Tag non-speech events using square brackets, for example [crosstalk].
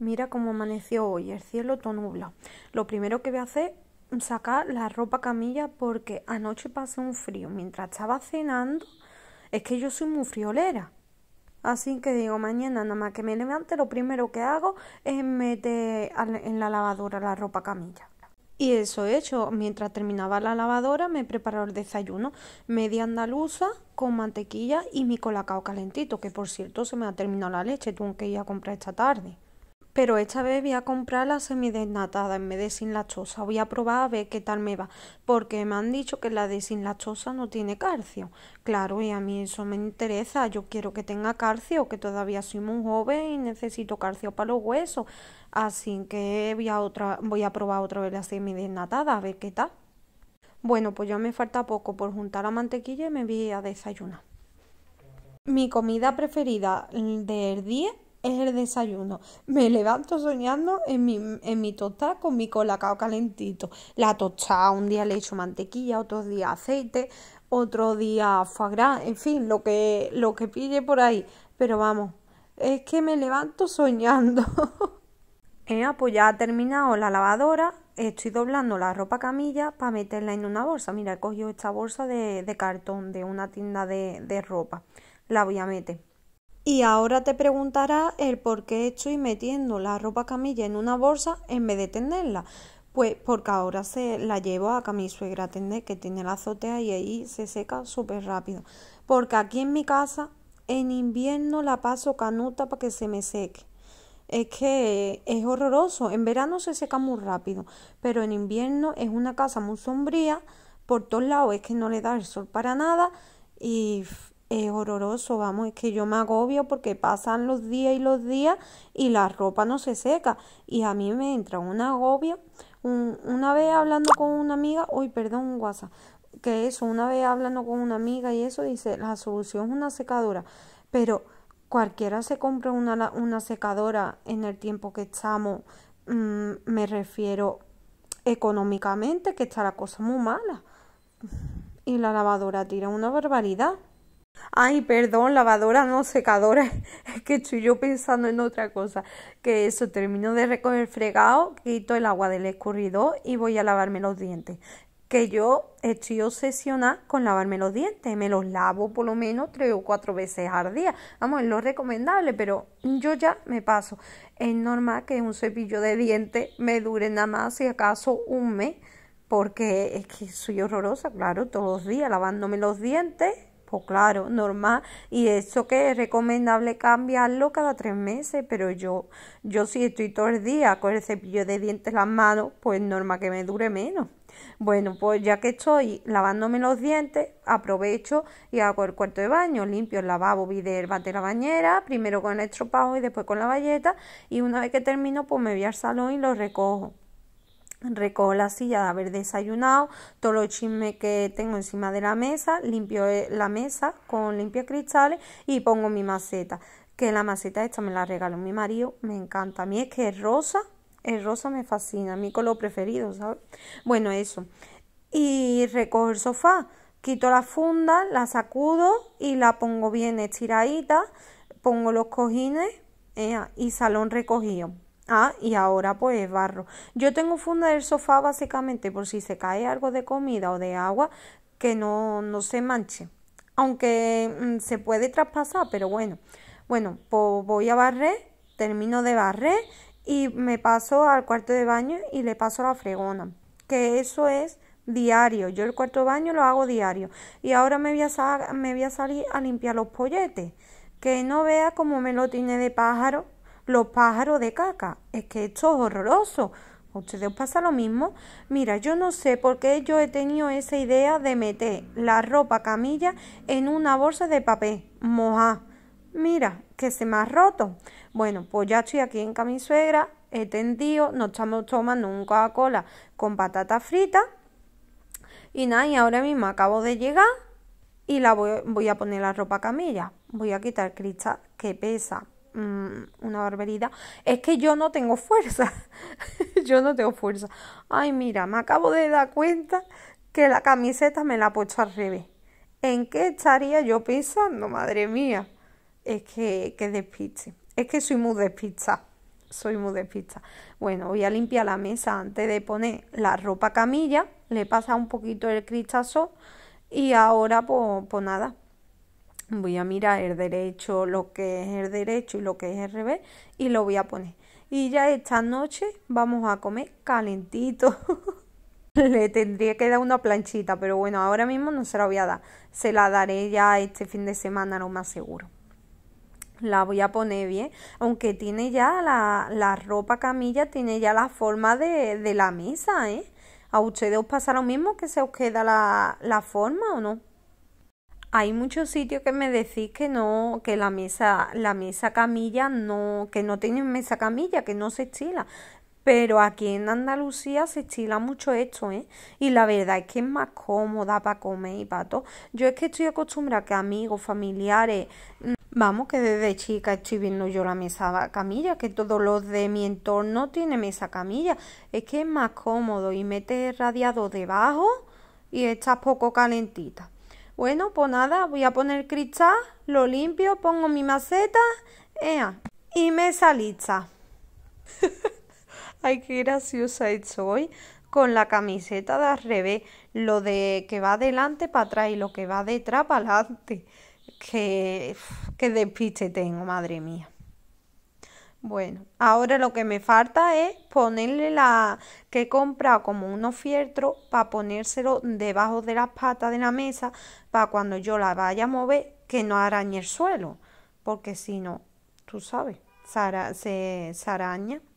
Mira cómo amaneció hoy, el cielo todo nubla. Lo primero que voy a hacer es sacar la ropa camilla porque anoche pasó un frío. Mientras estaba cenando, es que yo soy muy friolera. Así que digo, mañana nada más que me levante, lo primero que hago es meter en la lavadora la ropa camilla. Y eso hecho, mientras terminaba la lavadora me preparado el desayuno, media andaluza con mantequilla y mi colacao calentito, que por cierto se me ha terminado la leche, tuve que ir a comprar esta tarde. Pero esta vez voy a comprar la semidesnatada en vez de sin lactosa. Voy a probar a ver qué tal me va. Porque me han dicho que la de sin no tiene calcio. Claro, y a mí eso me interesa. Yo quiero que tenga calcio, que todavía soy muy joven y necesito calcio para los huesos. Así que voy a, voy a probar otra vez la semidesnatada a ver qué tal. Bueno, pues ya me falta poco por juntar la mantequilla y me voy a desayunar. Mi comida preferida del día es el desayuno. Me levanto soñando en mi, en mi tostada con mi colacao calentito. La tostada, un día le echo mantequilla, otro día aceite, otro día foie en fin, lo que, lo que pille por ahí. Pero vamos, es que me levanto soñando. [laughs] he pues ya ha terminado la lavadora. Estoy doblando la ropa camilla para meterla en una bolsa. Mira, he cogido esta bolsa de, cartón de una tienda de, de ropa. La voy a meter. Y ahora te preguntará el por qué estoy metiendo la ropa camilla en una bolsa en vez de tenderla. Pues porque ahora se la llevo a mi suegra a que tiene la azotea y ahí se seca súper rápido. Porque aquí en mi casa en invierno la paso canuta para que se me seque. Es que es horroroso. En verano se seca muy rápido, pero en invierno es una casa muy sombría. Por todos lados es que no le da el sol para nada y es horroroso, vamos, es que yo me agobio porque pasan los días y los días y la ropa no se seca y a mí me entra un agobio. una vez hablando con una amiga, uy, perdón, un WhatsApp, que eso, una vez hablando con una amiga y eso dice, la solución es una secadora, pero cualquiera se compra una, una secadora en el tiempo que estamos, mm, me refiero económicamente, que está la cosa muy mala. Y la lavadora tira una barbaridad. Ay, perdón, lavadora, no, secadora. [laughs] Es que estoy yo pensando en otra cosa. Que eso, termino de recoger fregado, quito el agua del escurridor y voy a lavarme los dientes. Que yo estoy obsesionada con lavarme los dientes. Me los lavo por lo menos tres o cuatro veces al día. Vamos, es lo recomendable, pero yo ya me paso. Es normal que un cepillo de dientes me dure nada más, si acaso, un mes. Porque es que soy horrorosa, claro, todos los días lavándome los dientes pues claro, normal. Y eso que es recomendable cambiarlo cada tres meses, pero yo, yo si estoy todo el día con el cepillo de dientes en las manos, pues normal que me dure menos. Bueno, pues ya que estoy lavándome los dientes, aprovecho y hago el cuarto de baño, limpio el lavabo, biderba bate la bañera, primero con el estropajo y después con la bayeta y una vez que termino pues me voy al salón y lo recojo recojo la silla de haber desayunado, todos los chismes que tengo encima de la mesa, limpio eh, la mesa con limpia cristales y pongo mi maceta. Que la maceta esta me la regaló mi marido, me encanta. A mí es que es rosa, es rosa me fascina, mi color preferido, ¿sabes? Bueno, eso. Y recojo el sofá, quito la funda, la sacudo y la pongo bien estiradita, pongo los cojines y salón recogido. Ah, y ahora pues barro. Yo tengo funda del sofá básicamente por si se cae algo de comida o de agua que no, no se manche. Aunque mm, se puede traspasar, pero bueno. Bueno, pues voy a barrer, termino de barrer y me paso al cuarto de baño y le paso la fregona. Que eso es diario. Yo el cuarto de baño lo hago diario. Y ahora me voy a, me voy a salir a limpiar los polletes. Que no vea como me lo tiene de pájaro los pájaros de caca. Es que esto es horroroso. ¿A ustedes os pasa lo mismo? Mira, yo no sé por qué yo he tenido esa idea de meter la ropa camilla en una bolsa de papel moja. Mira, que se me ha roto. Bueno, pues ya estoy aquí en camisuegra, he tendido, no estamos tomando un Coca-Cola con patata frita. Y nada, y ahora mismo acabo de llegar y la voy, a poner la ropa camilla. Voy a quitar el cristal que pesa una barbaridad, es que yo no tengo fuerza. [laughs] yo no tengo fuerza. Ay, mira, me acabo de dar cuenta que la camiseta me la he puesto al revés. ¿En qué estaría yo pensando, madre mía? Es que, que despiste. Es que soy muy despista. Soy muy despista. Bueno, voy a limpiar la mesa antes de poner la ropa camilla. Le pasa un poquito el cristazo. Y ahora, pues, pues nada, voy a mirar el derecho, lo que es el derecho y lo que es el revés y lo voy a poner. Y ya esta noche vamos a comer calentito. [laughs] Le tendría que dar una planchita, pero bueno, ahora mismo no se la voy a dar. Se la daré ya este fin de semana, lo más seguro. La voy a poner bien, aunque tiene ya la, ropa camilla, tiene ya la forma de, de, la mesa, ¿eh? ¿A ustedes os pasa lo mismo que se os queda la, la forma o no? hay muchos sitios que me decís que no, que la mesa, la mesa camilla no, que no tienen mesa camilla, que no se estila. Pero aquí en Andalucía se estila mucho esto, ¿eh? Y la verdad es que es más cómoda para comer y para todo. Yo es que estoy acostumbrada que amigos, familiares, mm, vamos, que desde chica estoy viendo yo la mesa camilla, que todos los de mi entorno tienen mesa camilla. Es que es más cómodo y metes radiado debajo y estás poco calentita. Bueno, pues nada, voy a poner cristal, lo limpio, pongo mi maceta ea, y me lista. [laughs] Ay, qué graciosa hoy, con la camiseta de al revés, lo de que va delante para atrás y lo que va detrás para adelante. Qué qué despiste tengo, madre mía. Bueno, ahora lo que me falta es ponerle la que he comprado como unos fieltros para ponérselo debajo de las patas de la mesa para cuando yo la vaya a mover que no arañe el suelo, porque si no, tú sabes, se, se araña.